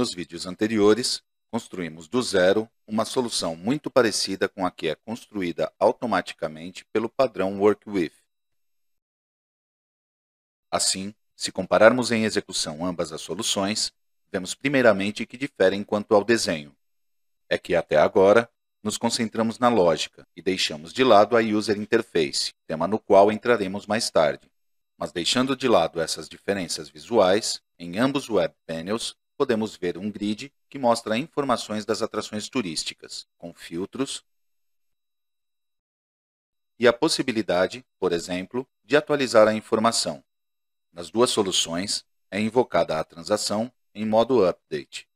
Nos vídeos anteriores, construímos do zero uma solução muito parecida com a que é construída automaticamente pelo padrão Work With. Assim, se compararmos em execução ambas as soluções, vemos primeiramente que diferem quanto ao desenho. É que até agora, nos concentramos na lógica e deixamos de lado a User Interface, tema no qual entraremos mais tarde. Mas deixando de lado essas diferenças visuais, em ambos os web panels podemos ver um grid que mostra informações das atrações turísticas, com filtros e a possibilidade, por exemplo, de atualizar a informação. Nas duas soluções, é invocada a transação em modo update.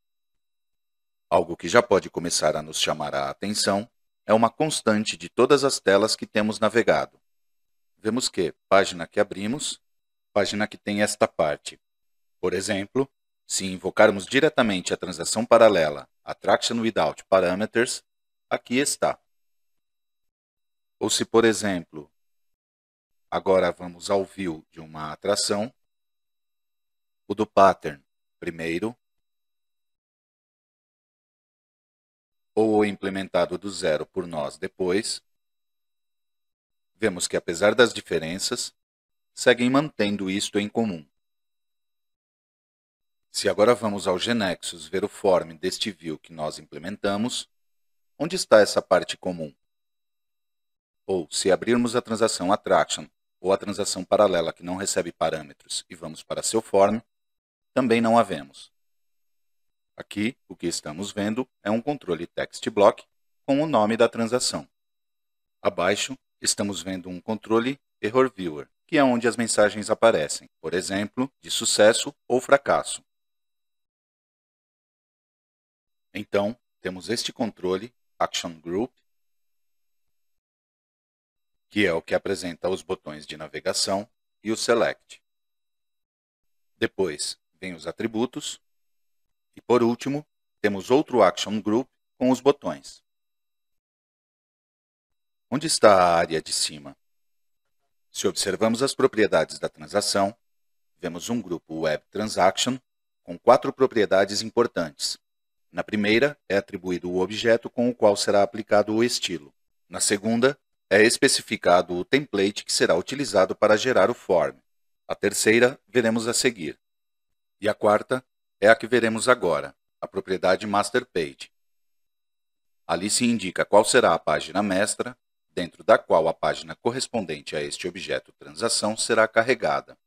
Algo que já pode começar a nos chamar a atenção é uma constante de todas as telas que temos navegado. Vemos que página que abrimos, página que tem esta parte. Por exemplo, se invocarmos diretamente a transação paralela Attraction Without Parameters, aqui está. Ou se, por exemplo, agora vamos ao view de uma atração, o do pattern primeiro, ou o implementado do zero por nós depois, vemos que apesar das diferenças, seguem mantendo isto em comum. Se agora vamos ao Genexus ver o form deste view que nós implementamos, onde está essa parte comum? Ou, se abrirmos a transação Attraction ou a transação paralela que não recebe parâmetros e vamos para seu form, também não a vemos. Aqui, o que estamos vendo é um controle text block com o nome da transação. Abaixo, estamos vendo um controle Error Viewer, que é onde as mensagens aparecem, por exemplo, de sucesso ou fracasso. Então, temos este controle, Action Group, que é o que apresenta os botões de navegação e o Select. Depois, vem os atributos. E, por último, temos outro Action Group com os botões. Onde está a área de cima? Se observamos as propriedades da transação, vemos um grupo Web Transaction com quatro propriedades importantes, na primeira, é atribuído o objeto com o qual será aplicado o estilo. Na segunda, é especificado o template que será utilizado para gerar o form. A terceira, veremos a seguir. E a quarta é a que veremos agora, a propriedade master page. Ali se indica qual será a página mestra, dentro da qual a página correspondente a este objeto transação será carregada.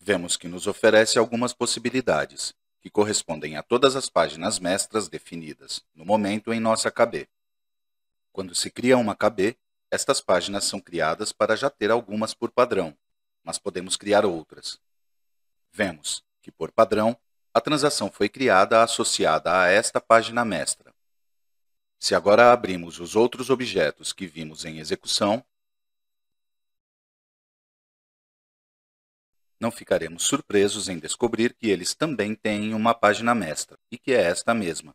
Vemos que nos oferece algumas possibilidades que correspondem a todas as páginas mestras definidas, no momento, em nossa KB. Quando se cria uma KB, estas páginas são criadas para já ter algumas por padrão, mas podemos criar outras. Vemos que, por padrão, a transação foi criada associada a esta página mestra. Se agora abrimos os outros objetos que vimos em execução, Não ficaremos surpresos em descobrir que eles também têm uma página mestra, e que é esta mesma.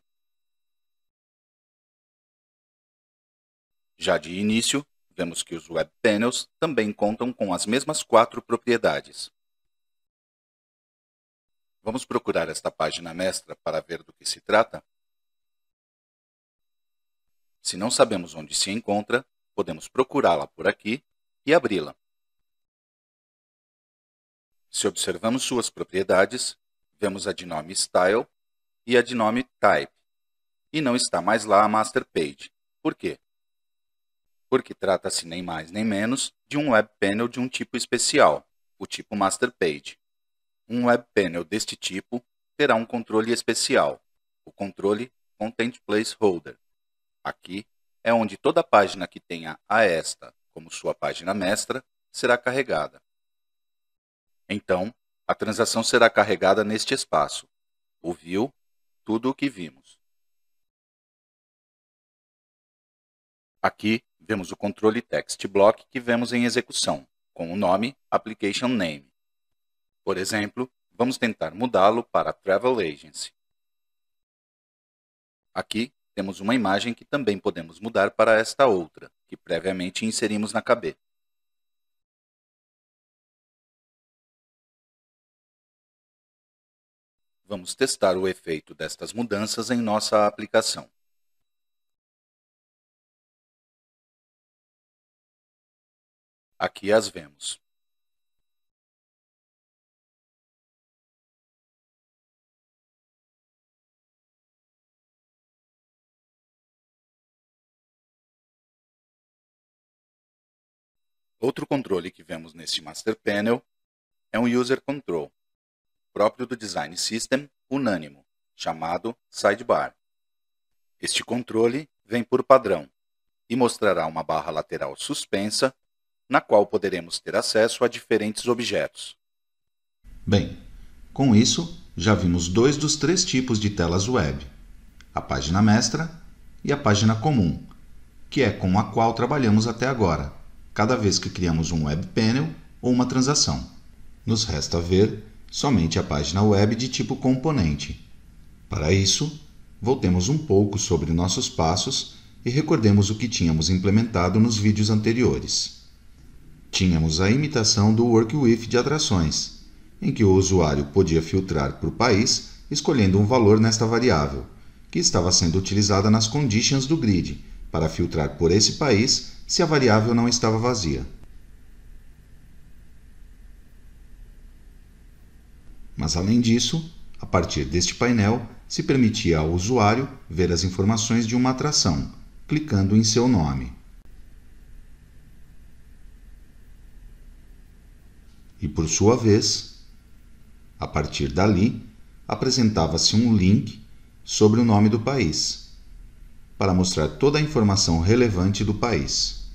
Já de início, vemos que os Web Panels também contam com as mesmas quatro propriedades. Vamos procurar esta página mestra para ver do que se trata? Se não sabemos onde se encontra, podemos procurá-la por aqui e abri-la. Se observamos suas propriedades, vemos a de nome Style e a de nome Type. E não está mais lá a Master Page. Por quê? Porque trata-se nem mais nem menos de um Web Panel de um tipo especial, o tipo Master Page. Um Web Panel deste tipo terá um controle especial, o controle Content Placeholder. Aqui é onde toda página que tenha a esta como sua página mestra será carregada. Então, a transação será carregada neste espaço. Ouviu tudo o que vimos. Aqui vemos o controle text block que vemos em execução, com o nome application name. Por exemplo, vamos tentar mudá-lo para Travel Agency. Aqui temos uma imagem que também podemos mudar para esta outra, que previamente inserimos na cabeça. Vamos testar o efeito destas mudanças em nossa aplicação. Aqui as vemos. Outro controle que vemos neste Master Panel é um User Control, próprio do Design System unânimo, chamado Sidebar. Este controle vem por padrão e mostrará uma barra lateral suspensa na qual poderemos ter acesso a diferentes objetos. Bem, com isso já vimos dois dos três tipos de telas web: a página mestra e a página comum, que é com a qual trabalhamos até agora, cada vez que criamos um web panel ou uma transação. Nos resta ver somente a página web de tipo componente. Para isso, voltemos um pouco sobre nossos passos e recordemos o que tínhamos implementado nos vídeos anteriores. Tínhamos a imitação do WorkWith de atrações, em que o usuário podia filtrar por país escolhendo um valor nesta variável, que estava sendo utilizada nas conditions do grid, para filtrar por esse país se a variável não estava vazia. mas além disso, a partir deste painel, se permitia ao usuário ver as informações de uma atração, clicando em seu nome. E por sua vez, a partir dali, apresentava-se um link sobre o nome do país, para mostrar toda a informação relevante do país.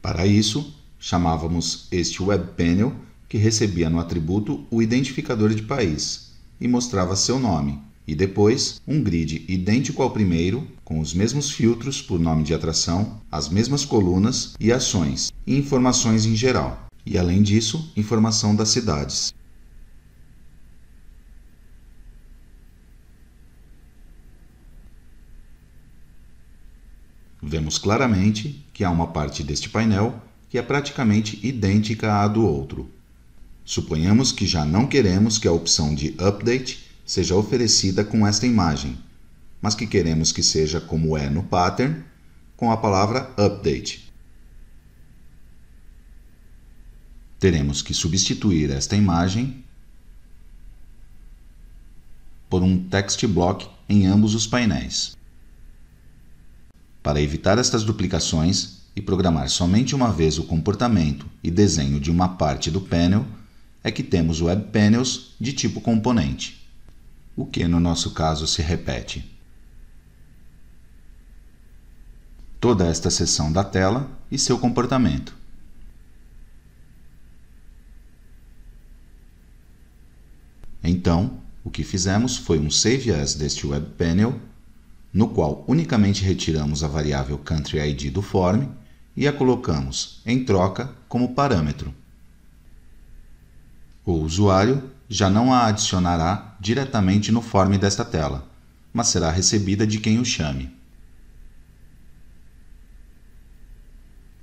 Para isso, chamávamos este web panel que recebia no atributo o identificador de país e mostrava seu nome, e depois um grid idêntico ao primeiro, com os mesmos filtros por nome de atração, as mesmas colunas e ações, e informações em geral, e além disso, informação das cidades. Vemos claramente que há uma parte deste painel que é praticamente idêntica à do outro, Suponhamos que já não queremos que a opção de Update seja oferecida com esta imagem, mas que queremos que seja como é no pattern, com a palavra Update. Teremos que substituir esta imagem por um text block em ambos os painéis. Para evitar estas duplicações e programar somente uma vez o comportamento e desenho de uma parte do panel, é que temos webpanels de tipo componente, o que no nosso caso se repete. Toda esta seção da tela e seu comportamento. Então, o que fizemos foi um save as deste webpanel, no qual unicamente retiramos a variável country ID do form e a colocamos, em troca, como parâmetro. O usuário já não a adicionará diretamente no form desta tela, mas será recebida de quem o chame.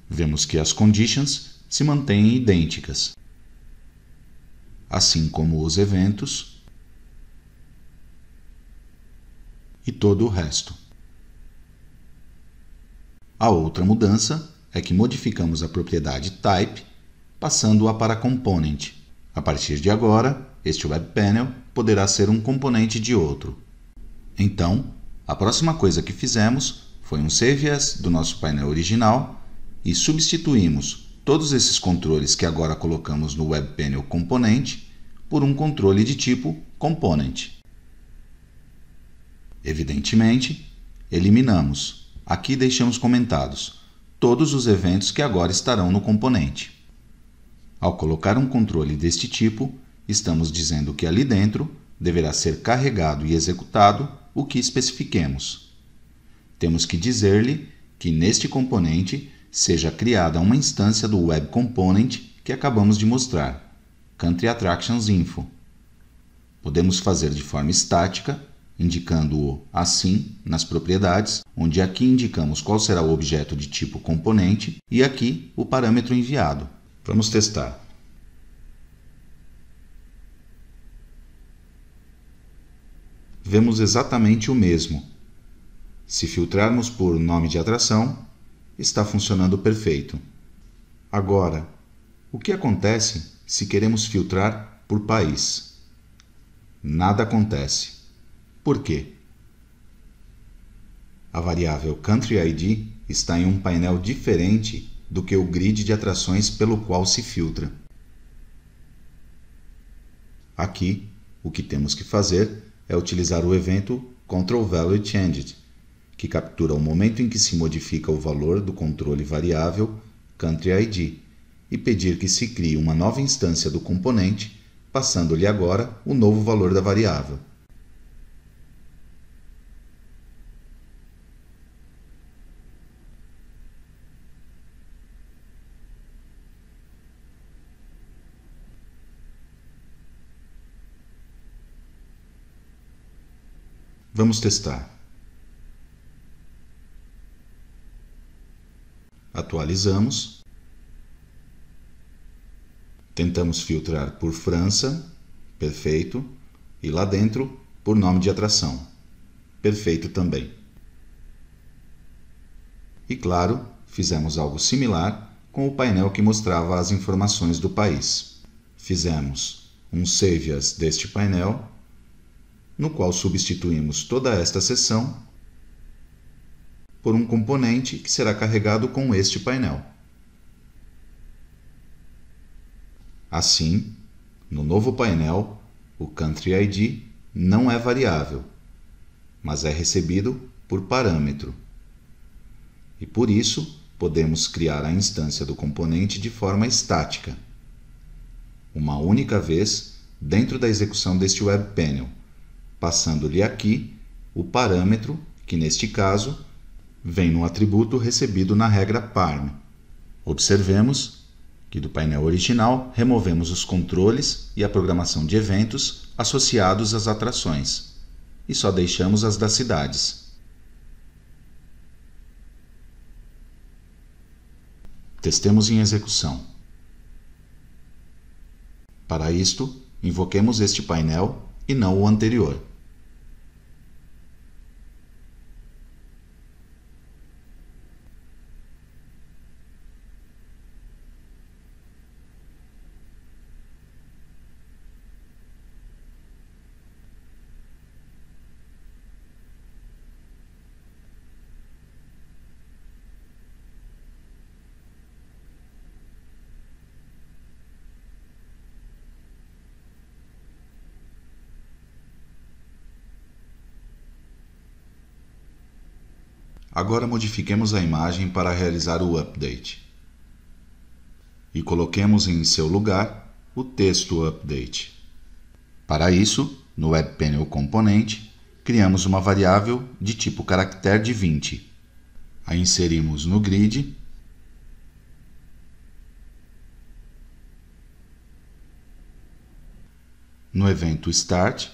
Vemos que as conditions se mantêm idênticas, assim como os eventos e todo o resto. A outra mudança é que modificamos a propriedade type, passando-a para component, a partir de agora, este webpanel poderá ser um componente de outro. Então, a próxima coisa que fizemos foi um save as do nosso painel original e substituímos todos esses controles que agora colocamos no webpanel componente por um controle de tipo component. Evidentemente, eliminamos, aqui deixamos comentados, todos os eventos que agora estarão no componente. Ao colocar um controle deste tipo, estamos dizendo que ali dentro deverá ser carregado e executado o que especifiquemos. Temos que dizer-lhe que neste componente seja criada uma instância do Web Component que acabamos de mostrar, Country Attractions Info. Podemos fazer de forma estática, indicando-o assim nas propriedades, onde aqui indicamos qual será o objeto de tipo componente e aqui o parâmetro enviado. Vamos testar. Vemos exatamente o mesmo. Se filtrarmos por nome de atração, está funcionando perfeito. Agora, o que acontece se queremos filtrar por país? Nada acontece. Por quê? A variável Country ID está em um painel diferente do que o grid de atrações pelo qual se filtra. Aqui, o que temos que fazer é utilizar o evento Control Value Changed, que captura o momento em que se modifica o valor do controle variável Country ID e pedir que se crie uma nova instância do componente, passando-lhe agora o novo valor da variável. Vamos testar. Atualizamos. Tentamos filtrar por França, perfeito, e lá dentro por nome de atração, perfeito também. E claro, fizemos algo similar com o painel que mostrava as informações do país. Fizemos um save as deste painel no qual substituímos toda esta seção por um componente que será carregado com este painel. Assim, no novo painel, o Country ID não é variável, mas é recebido por parâmetro. E por isso, podemos criar a instância do componente de forma estática, uma única vez dentro da execução deste webpanel passando-lhe aqui o parâmetro, que neste caso vem no atributo recebido na regra PARM. Observemos que do painel original removemos os controles e a programação de eventos associados às atrações e só deixamos as das cidades. Testemos em execução. Para isto, invoquemos este painel e não o anterior. Agora modifiquemos a imagem para realizar o update. E coloquemos em seu lugar o texto update. Para isso, no WebPanel componente, criamos uma variável de tipo caractere de 20. A inserimos no grid No evento Start,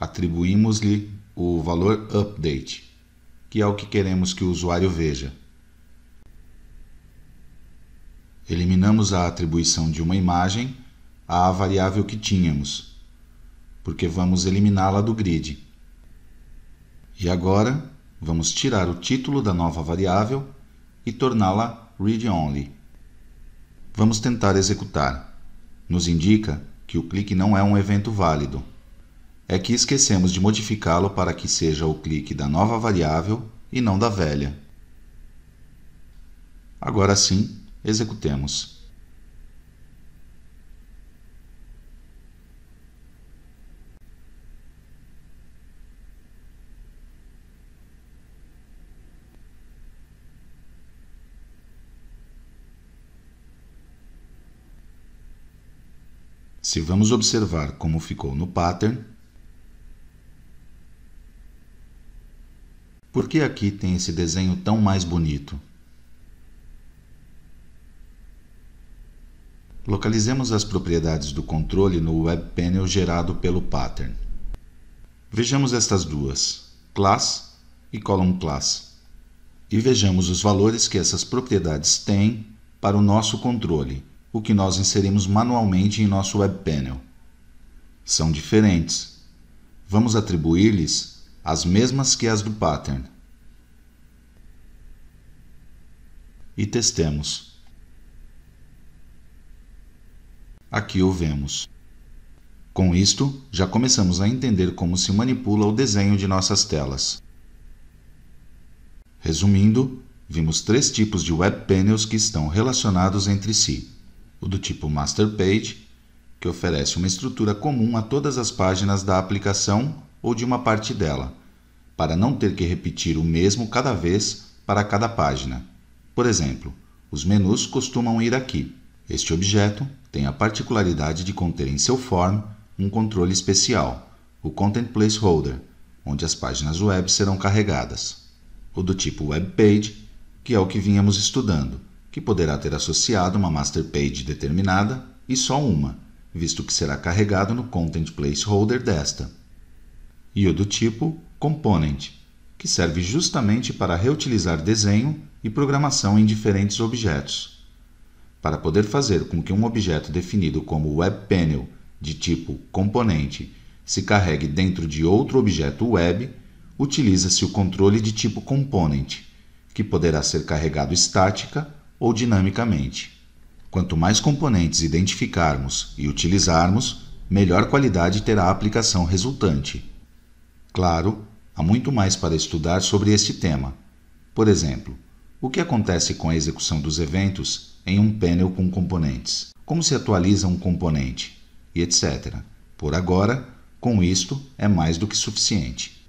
atribuímos-lhe o valor Update que é o que queremos que o usuário veja. Eliminamos a atribuição de uma imagem à variável que tínhamos, porque vamos eliminá-la do grid. E agora, vamos tirar o título da nova variável e torná-la read-only. Vamos tentar executar. Nos indica que o clique não é um evento válido é que esquecemos de modificá-lo para que seja o clique da nova variável e não da velha. Agora sim, executemos. Se vamos observar como ficou no pattern, Por que aqui tem esse desenho tão mais bonito? Localizemos as propriedades do controle no webpanel gerado pelo pattern. Vejamos estas duas, class e column class, e vejamos os valores que essas propriedades têm para o nosso controle, o que nós inserimos manualmente em nosso webpanel. São diferentes. Vamos atribuir-lhes as mesmas que as do pattern. E testemos. Aqui o vemos. Com isto, já começamos a entender como se manipula o desenho de nossas telas. Resumindo, vimos três tipos de web panels que estão relacionados entre si. O do tipo Master Page, que oferece uma estrutura comum a todas as páginas da aplicação ou de uma parte dela, para não ter que repetir o mesmo cada vez para cada página. Por exemplo, os menus costumam ir aqui. Este objeto tem a particularidade de conter em seu form um controle especial, o Content Placeholder, onde as páginas web serão carregadas. O do tipo Web Page, que é o que vínhamos estudando, que poderá ter associado uma master page determinada e só uma, visto que será carregado no Content Placeholder desta e o do tipo Component, que serve justamente para reutilizar desenho e programação em diferentes objetos. Para poder fazer com que um objeto definido como WebPanel de tipo componente se carregue dentro de outro objeto web, utiliza-se o controle de tipo component, que poderá ser carregado estática ou dinamicamente. Quanto mais componentes identificarmos e utilizarmos, melhor qualidade terá a aplicação resultante. Claro, há muito mais para estudar sobre este tema. Por exemplo, o que acontece com a execução dos eventos em um panel com componentes? Como se atualiza um componente? E etc. Por agora, com isto é mais do que suficiente.